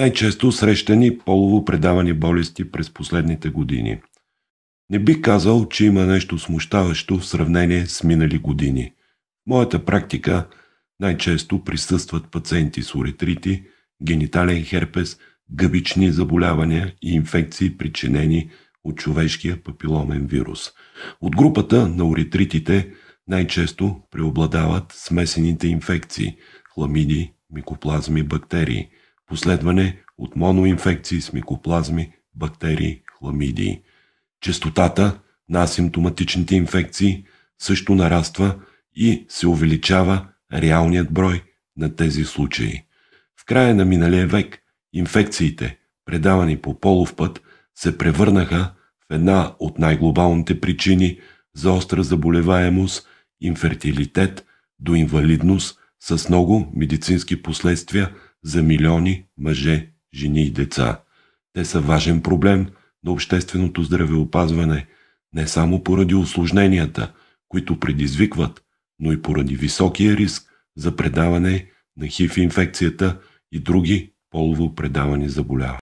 най-често срещани полово предавани болести през последните години. Не би казал, че има нещо смущаващо в сравнение с минали години. В моята практика най-често присъстват пациенти с уретрити, генитален херпес, гъбични заболявания и инфекции, причинени от човешкия папиломен вирус. От групата на уретритите най-често преобладават смесените инфекции – хламиди, микоплазми, бактерии – последване от моноинфекции с микоплазми, бактерии, хламидии. Честотата на асимптоматичните инфекции също нараства и се увеличава реалният брой на тези случаи. В края на миналия век инфекциите, предавани по полов път, се превърнаха в една от най-глобалните причини за остра заболеваемост, инфертилитет до инвалидност с много медицински последствия – за милиони мъже, жени и деца. Те са важен проблем на общественото здравеопазване, не само поради осложненията, които предизвикват, но и поради високия риск за предаване на хив инфекцията и други полово предавани заболявания.